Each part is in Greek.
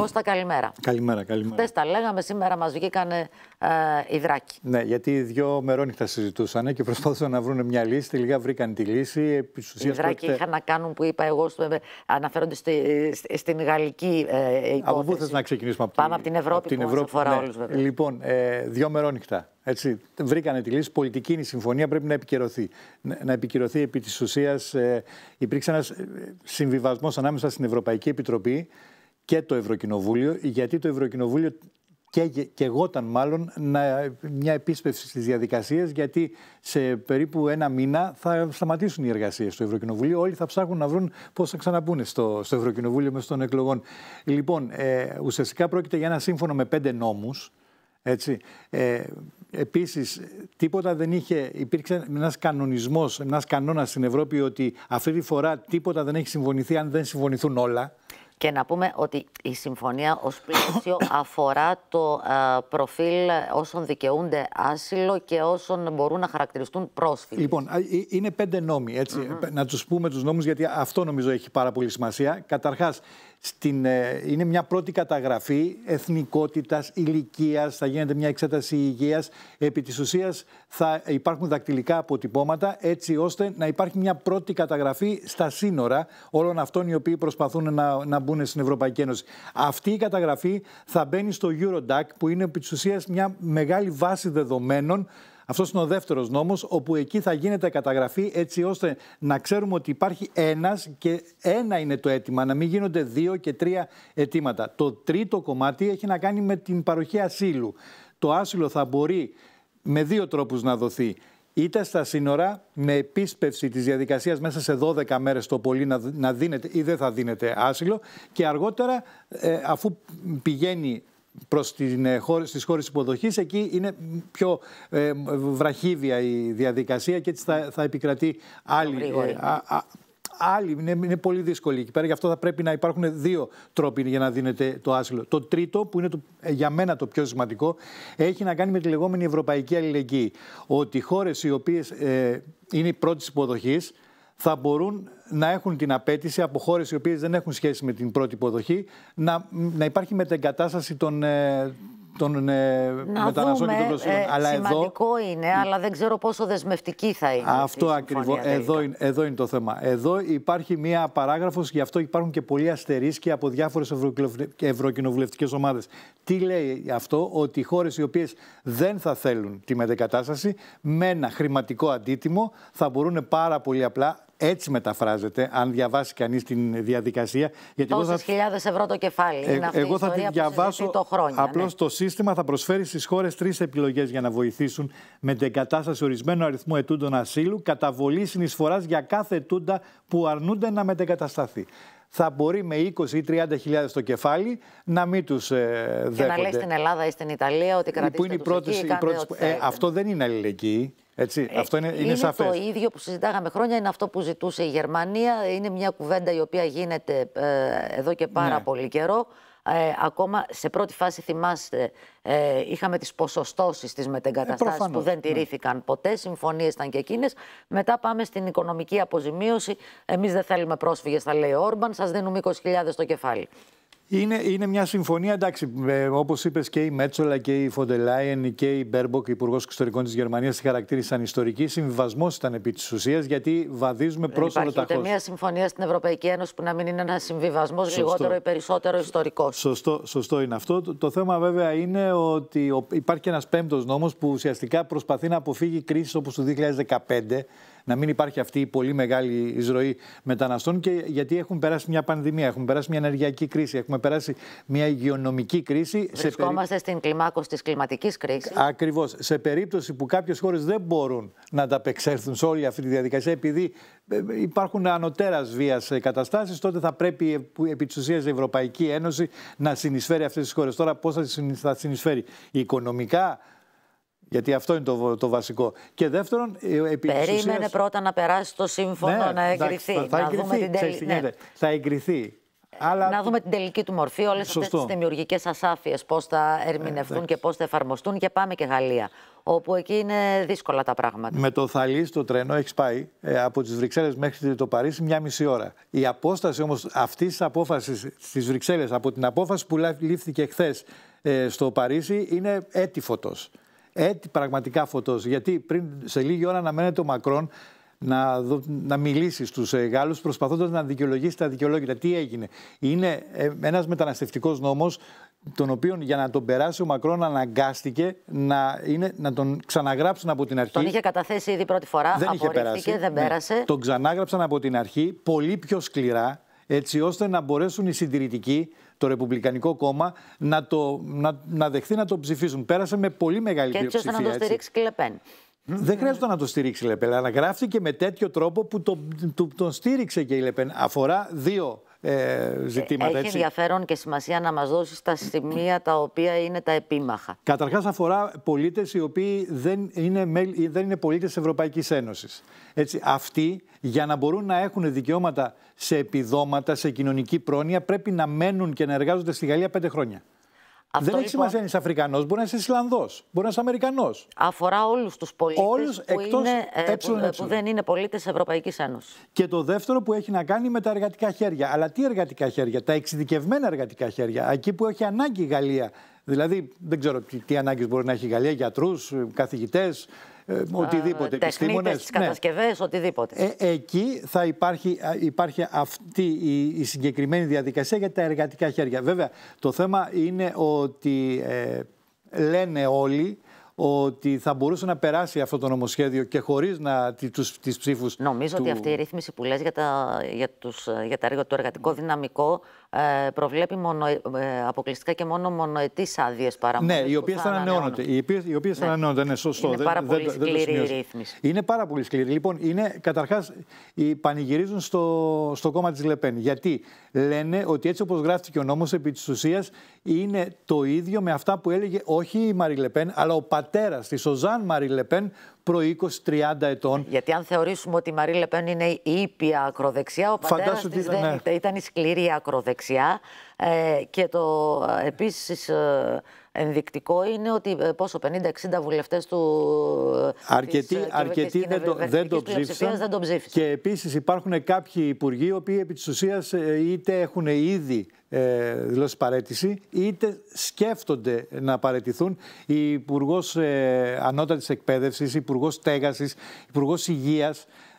Κώστα, καλημέρα. Καλημέρα, καλημέρα. Χθες τα λέγαμε, σήμερα μας βγήκαν ε, δράκοι. Ναι, γιατί δυο μερόνυχτα συζητούσαν και προσπάθησαν να βρουν μια λύση. Τελικά βρήκαν τη λύση. Οι δράκοι πρόκειται... είχαν να κάνουν που είπα εγώ, ε, αναφέρονται στη, στην γαλλική ε, υπόθεση. Από πού θες να ξεκινήσουμε, από, Πάμε από την Ευρώπη, από την που Ευρώπη αφορά ναι. όλους, βέβαια. Λοιπόν, ε, δυο μερόνυχτα. Έτσι, βρήκανε τη λύση. Πολιτική είναι η συμφωνία, πρέπει να επικυρωθεί. Να επικυρωθεί επί της ουσίας. Ε, υπήρξε ένας ε, συμβιβασμός ανάμεσα στην Ευρωπαϊκή Επιτροπή και το Ευρωκοινοβούλιο, γιατί το Ευρωκοινοβούλιο και, και ήταν μάλλον να, μια επίσπευση στις διαδικασίες γιατί σε περίπου ένα μήνα θα σταματήσουν οι εργασίες στο Ευρωκοινοβούλιο. Όλοι θα ψάχνουν να βρουν πώς θα ξαναμπούν στο, στο Ευρωκοινοβούλιο μέσω των εκλογών. Λοιπόν, ε, ουσιαστικά πρόκειται για ένα σύμφωνο με πέντε νόμους. Έτσι. Ε, επίσης, τίποτα δεν είχε, υπήρξε ένας κανονισμός, ένας κανόνας στην Ευρώπη ότι αυτή τη φορά τίποτα δεν έχει συμφωνηθεί αν δεν συμφωνηθούν όλα. Και να πούμε ότι η συμφωνία ως πλαίσιο αφορά το ε, προφίλ όσων δικαιούνται άσυλο και όσων μπορούν να χαρακτηριστούν πρόσφυγες. Λοιπόν, ε, είναι πέντε νόμοι, έτσι. Να τους πούμε τους νόμους, γιατί αυτό νομίζω έχει πάρα πολύ σημασία. Καταρχάς, ε, είναι μια πρώτη καταγραφή εθνικότητας, ηλικίας, θα γίνεται μια εξέταση υγείας. Επί της ουσίας θα υπάρχουν δακτυλικά αποτυπώματα έτσι ώστε να υπάρχει μια πρώτη καταγραφή στα σύνορα όλων αυτών οι οποίοι προσπαθούν να, να μπουν στην Ευρωπαϊκή Ένωση. Αυτή η καταγραφή θα μπαίνει στο Eurodac που είναι επί της ουσίας μια μεγάλη βάση δεδομένων αυτός είναι ο δεύτερος νόμος, όπου εκεί θα γίνεται καταγραφή έτσι ώστε να ξέρουμε ότι υπάρχει ένας και ένα είναι το αίτημα, να μην γίνονται δύο και τρία αιτήματα. Το τρίτο κομμάτι έχει να κάνει με την παροχή ασύλου. Το άσυλο θα μπορεί με δύο τρόπους να δοθεί είτε στα σύνορα με επίσπευση της διαδικασίας μέσα σε 12 μέρες το πολύ να δίνεται ή δεν θα δίνεται άσυλο και αργότερα ε, αφού πηγαίνει προς τι ε, χώρες υποδοχής. Εκεί είναι πιο ε, βραχύβια η διαδικασία και έτσι θα, επικρατεί άλλη. Ε, είναι, πολύ δύσκολη εκεί πέρα. Γι' αυτό θα πρέπει να υπάρχουν δύο τρόποι για να δίνεται το άσυλο. Το τρίτο, που είναι το, ε, για μένα το πιο σημαντικό, έχει να κάνει με τη λεγόμενη ευρωπαϊκή αλληλεγγύη. Ότι χώρες οι οποίες είναι οι πρώτη υποδοχής θα μπορούν να έχουν την απέτηση από χώρες οι οποίες δεν έχουν σχέση με την πρώτη υποδοχή να, να υπάρχει μετεγκατάσταση των, ε, των ε, μεταναστών και των προσφύγων. Ε, αλλά σημαντικό είναι, αλλά δεν ξέρω πόσο δεσμευτική θα είναι. Αυτό ακριβώς. Δηλαδή. Εδώ, είναι, εδώ είναι το θέμα. Εδώ υπάρχει μία παράγραφος, γι' αυτό υπάρχουν και πολλοί αστερίσκοι από διάφορες ευρωκοινοβουλευτικές ομάδες. Τι λέει αυτό, ότι οι χώρες οι οποίες δεν θα θέλουν τη μετεκατάσταση με ένα χρηματικό αντίτιμο θα μπορούν πάρα πολύ απλά έτσι μεταφράζεται, αν διαβάσει κανείς την διαδικασία. Γιατί θα... χιλιάδες ευρώ το κεφάλι. Ε, είναι αυτή εγώ θα τη διαβάσω. Το χρόνο. απλώς ναι. το σύστημα θα προσφέρει στις χώρες τρεις επιλογές για να βοηθήσουν με την κατάσταση ορισμένου αριθμού ετούντων ασύλου, καταβολή συνεισφοράς για κάθε ετούντα που αρνούνται να μετεγκατασταθεί θα μπορεί με 20 ή 30 χιλιάδε το κεφάλι να μην τους ε, δέχονται. Και να λέει στην Ελλάδα ή στην Ιταλία ότι κρατάει. Ε, αυτό δεν είναι αλληλεγγύη. Έτσι, ε, αυτό είναι, είναι, είναι το ίδιο που συζητάγαμε χρόνια, είναι αυτό που ζητούσε η Γερμανία. Είναι μια κουβέντα η οποία γίνεται ε, εδώ και πάρα ναι. πολύ καιρό. Ε, ακόμα σε πρώτη φάση, θυμάστε, είχαμε τις ποσοστώσεις της μετεγκαταστάσεις που δεν ναι. τηρήθηκαν ποτέ, συμφωνίες ήταν και εκείνες. Μετά πάμε στην οικονομική αποζημίωση. Εμείς δεν θέλουμε πρόσφυγες, θα λέει ο Όρμπαν, σας δίνουμε 20.000 το κεφάλι. Είναι, είναι μια συμφωνία, εντάξει, ε, όπως είπες και η Μέτσολα και η Φοντελάιεν και η Μπέρμποκ, υπουργός εξωτερικών της Γερμανίας, τη χαρακτήρισαν ιστορική. Συμβιβασμό ήταν επί της ουσίας, γιατί βαδίζουμε προ το Υπάρχει μια συμφωνία στην Ευρωπαϊκή Ένωση που να μην είναι ένα συμβιβασμός λιγότερο ή περισσότερο ιστορικός. Σωστό, σωστό είναι αυτό. Το, το θέμα βέβαια είναι ότι υπάρχει ένας ένα πέμπτος νόμος που ουσιαστικά προσπαθεί να αποφύγει κρίσεις όπως το 2015 να μην υπάρχει αυτή η πολύ μεγάλη εισρωή μεταναστών και γιατί έχουν περάσει μια πανδημία, έχουμε περάσει μια ενεργειακή κρίση, έχουμε περάσει μια υγειονομική κρίση. Βρισκόμαστε περί... στην κλιμάκωση της κλιματικής κρίσης. Ακριβώς. Σε περίπτωση που κάποιες χώρες δεν μπορούν να ανταπεξέλθουν σε όλη αυτή τη διαδικασία, επειδή ε, ε, υπάρχουν ανωτέρας βίας καταστάσεις, τότε θα πρέπει ε, επί της ουσίας η Ευρωπαϊκή Ένωση να συνεισφέρει αυτές τις χώρες. Τώρα, πώς θα συνεισφέρει οικονομικά, γιατί αυτό είναι το, το βασικό. Και δεύτερον, ε, επί Περίμενε πρώτα να περάσει το σύμφωνο, ναι, να εγκριθεί. να δούμε την ναι. θα εγκριθεί. Αλλά... Να δούμε την τελική του μορφή, όλες αυτές τις δημιουργικές ασάφειες, πώς θα ερμηνευτούν ε, και πώς θα εφαρμοστούν. Και πάμε και Γαλλία, όπου εκεί είναι δύσκολα τα πράγματα. Με το Θαλή το τρένο έχεις πάει ε, από τις Βρυξέλλες μέχρι το Παρίσι μια μισή ώρα. Η απόσταση όμως αυτής της απόφασης στις Βρυξέλλες από την απόφαση που λήφθηκε χθες ε, στο Παρίσι είναι έτυφωτος. Έτσι ε, πραγματικά φωτός. Γιατί πριν σε λίγη ώρα αναμένεται ο Μακρόν να, να μιλήσει στους ε, Γάλλους, προσπαθώντας να δικαιολογήσει τα δικαιολόγητα. Τι έγινε. Είναι ε, ένας μεταναστευτικός νόμος τον οποίο για να τον περάσει ο Μακρόν αναγκάστηκε να, είναι, να τον ξαναγράψουν από την αρχή. Τον είχε καταθέσει ήδη πρώτη φορά, δεν είχε περάσει. δεν ναι. πέρασε. Τον ξανάγραψαν από την αρχή πολύ πιο σκληρά έτσι ώστε να μπορέσουν οι συντηρητικοί το Ρεπουμπλικανικό Κόμμα να, το, να, να δεχθεί να το ψηφίσουν. Πέρασε με πολύ μεγάλη και πλειοψηφία. Και έτσι να το στηρίξει και Λεπέν. Δεν χρειάζεται να το στηρίξει η Λεπέν, αλλά γράφτηκε με τέτοιο τρόπο που το τον στήριξε και η Λεπέν. Αφορά δύο ε, ζητήματα. Ε, έχει έτσι. ενδιαφέρον και σημασία να μας δώσεις τα σημεία τα οποία είναι τα επίμαχα. Καταρχάς, αφορά πολίτες οι οποίοι δεν είναι, δεν είναι πολίτες τη Ευρωπαϊκής Ένωσης. Αυτοί, για να μπορούν να έχουν δικαιώματα σε επιδόματα, σε κοινωνική πρόνοια, πρέπει να μένουν και να εργάζονται στη Γαλλία πέντε χρόνια δεν έχει σημασία αν είσαι Αφρικανός, μπορεί να είσαι Ισλανδός, μπορεί να είσαι Αμερικανός. Αφορά όλους τους πολίτες που, ε, ε, ε, ε, που, δεν είναι πολίτες τη Ευρωπαϊκής Ένωσης. Και το δεύτερο που έχει να κάνει με τα εργατικά χέρια. Αλλά τι εργατικά χέρια, τα εξειδικευμένα εργατικά χέρια, εκεί που έχει ανάγκη η Γαλλία. Δηλαδή, δεν ξέρω τι ανάγκες μπορεί να έχει η Γαλλία, γιατρούς, καθηγητές, ε, οτιδήποτε. Ε, ναι. κατασκευές, οτιδήποτε. Ε, εκεί θα υπάρχει, υπάρχει αυτή η, συγκεκριμένη διαδικασία για τα εργατικά χέρια. Βέβαια, το θέμα είναι ότι λένε όλοι ότι θα μπορούσε να περάσει αυτό το νομοσχέδιο και χωρίς τους, τις ψήφους Νομίζω του... ότι αυτή η ρύθμιση που λες για, τα, για, τους, για το εργατικό δυναμικό ε, προβλέπει μονο, ε, αποκλειστικά και μόνο μονοετής άδειες παραμονής. Ναι, οι οποίες θα ανανεώνονται. Οι οποίες θα οποίες ναι. είναι σωστό. Είναι πάρα δεν, πολύ δεν, σκληρή δεν η ρύθμιση. Είναι πάρα πολύ σκληρή. Λοιπόν, είναι καταρχάς πανηγυρίζουν στο, στο κόμμα της Λεπέν. Γιατί λένε ότι έτσι όπως γράφτηκε ο νόμος, επί της ουσίας είναι το ίδιο με αυτά που έλεγε όχι η Μαρι Λεπέν, αλλά ο πατέρας της, ο Ζαν Μαρι Λεπέν, προ 20-30 ετών. Γιατί αν θεωρήσουμε ότι η Μαρή Λεπέν είναι η ήπια ακροδεξιά, ο πατέρας της ήταν, ναι. ήταν η σκληρή ακροδεξιά ε, και το ε, επίσης... Ε, ενδεικτικό είναι ότι ε, πόσο 50-60 βουλευτές του. Ε, αρκετοί, της, ε, δεν, το, δεν, το ψήφισαν, δεν το ψήφισαν. Και επίσης υπάρχουν κάποιοι υπουργοί οι οποίοι επί της ουσίας είτε έχουν ήδη ε, δηλώσει παρέτηση, είτε σκέφτονται να παρετηθούν. Η Υπουργός ε, Ανώτατης Εκπαίδευσης, Υπουργός Στέγασης, Υπουργός Υγείας.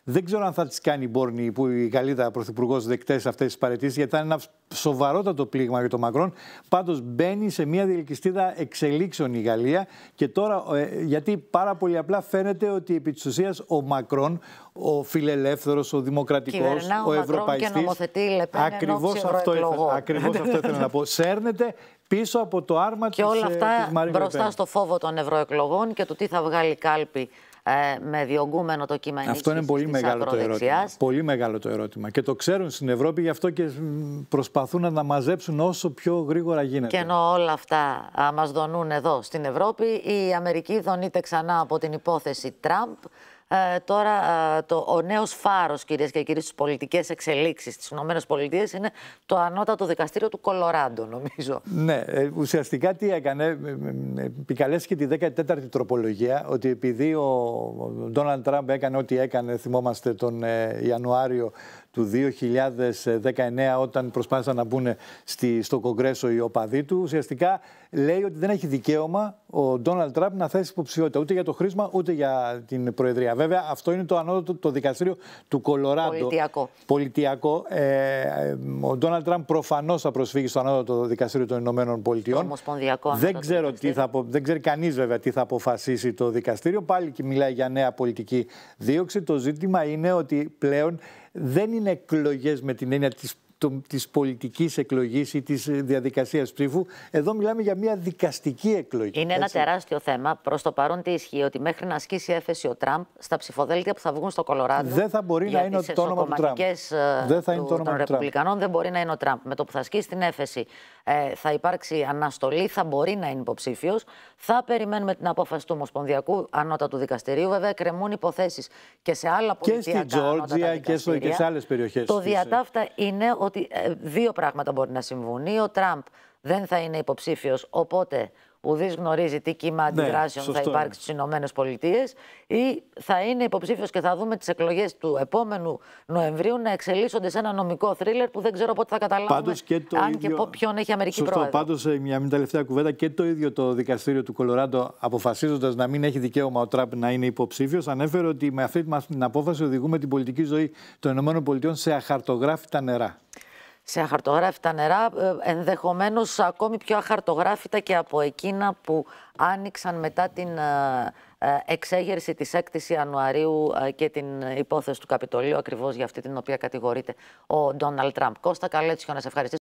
Δεν ξέρω αν θα τις κάνει η Μπόρνη, που η Γαλλίδα πρωθυπουργός, δεκτές αυτές τις παρετήσεις, γιατί ήταν είναι ένα σοβαρότατο πλήγμα για τον Μακρόν. Πάντως μπαίνει σε μια διελκυστίδα εξελίξεων η Γαλλία και τώρα, ε, γιατί πάρα πολύ απλά φαίνεται ότι επί της ουσίας ο Μακρόν, ο φιλελεύθερος, ο δημοκρατικός, ο, και ευρωπαϊστής. Ακριβώ αυτό, ήθελα, ακριβώς αυτό ήθελα να πω. Σέρνεται πίσω από το άρμα Και της, όλα ε, αυτά μπροστά στο φόβο των ευρωεκλογών και του τι θα βγάλει κάλπη ε, με διωγγούμενο το κείμενο Αυτό είναι πολύ μεγάλο, το ερώτημα. πολύ μεγάλο το ερώτημα. Και το ξέρουν στην Ευρώπη, γι' αυτό και προσπαθούν να τα μαζέψουν όσο πιο γρήγορα γίνεται. Και ενώ όλα αυτά μα δονούν εδώ στην Ευρώπη, η Αμερική δονείται ξανά από την υπόθεση Τραμπ. Ε, τώρα ε, το, ο νέος φάρος, κυρίες και κύριοι, στις πολιτικές εξελίξεις στις ΗΠΑ είναι το ανώτατο δικαστήριο του Κολοράντο, νομίζω. Ναι, ε, ουσιαστικά τι έκανε, επικαλέστηκε τη 14η τροπολογία, ότι επειδή ο Ντόναλντ Τραμπ έκανε ό,τι έκανε, θυμόμαστε τον Ιανουάριο του 2019 όταν προσπάθησαν να μπουν στη, στο Κογκρέσο οι οπαδοί του. Ουσιαστικά λέει ότι δεν έχει δικαίωμα ο Ντόναλτ Τραμπ να θέσει υποψηφιότητα ούτε για το χρήσμα ούτε για την Προεδρία. Βέβαια, αυτό είναι το ανώτατο το δικαστήριο του Κολοράντο. Πολιτιακό. Πολιτιακό. Ε, ο Ντόναλτ Τραμπ προφανώς θα προσφύγει στο ανώτατο δικαστήριο των Ηνωμένων Πολιτειών. Δεν δεν ξέρει κανείς βέβαια τι θα αποφασίσει το δικαστήριο. Πάλι και μιλάει για νέα πολιτική δίωξη. Το ζήτημα είναι ότι πλέον δεν είναι εκλογές με την έννοια της Τη της πολιτικής εκλογής ή της ε, διαδικασίας ψήφου. Εδώ μιλάμε για μια δικαστική εκλογή. Είναι ένα τεράστιο θέμα. Προς το παρόν τι ισχύει, ότι μέχρι να ασκήσει έφεση ο Τραμπ στα ψηφοδέλτια που θα βγουν στο Κολοράδο. Δεν θα μπορεί να είναι το όνομα του Τραμπ. Ε, δεν θα είναι των του Ρεπουμπλικανών δεν μπορεί να είναι ο Τραμπ. Με το που θα ασκήσει την έφεση ε, θα υπάρξει αναστολή, θα μπορεί να είναι υποψήφιος. Θα περιμένουμε την απόφαση του Ομοσπονδιακού Ανώτατου Δικαστηρίου. Βέβαια, κρεμούν υποθέσεις και σε άλλα πολιτικά. Και στη και σε άλλες περιοχές. Το διατάφτα είναι ότι ε, δύο πράγματα μπορεί να συμβούν. Ή ο Τραμπ δεν θα είναι υποψήφιος οπότε ουδής γνωρίζει τι κύμα ναι, αντιδράσεων ναι, θα υπάρξει στις Ηνωμένες Πολιτείες, ή θα είναι υποψήφιος και θα δούμε τις εκλογές του επόμενου Νοεμβρίου να εξελίσσονται σε ένα νομικό θρίλερ που δεν ξέρω πότε θα καταλάβουμε και αν και ποιον έχει Αμερική Σωστό, πρόεδρο. Πάντως, ε, μια μην τελευταία κουβέντα, και το ίδιο το δικαστήριο του Κολοράντο, αποφασίζοντας να μην έχει δικαίωμα ο Τραμπ να είναι υποψήφιος, ανέφερε ότι με αυτή την απόφαση οδηγούμε την πολιτική ζωή των ΗΠΑ σε αχαρτογράφητα νερά σε αχαρτογράφητα νερά, ε, ενδεχομένως ακόμη πιο αχαρτογράφητα και από εκείνα που άνοιξαν μετά την ε, ε, εξέγερση της 6ης Ιανουαρίου και την υπόθεση του Καπιτολίου, ακριβώς για αυτή την οποία κατηγορείται ο Ντόναλτ Τραμπ. Κώστα Καλέτσιο, να σε ευχαριστήσω.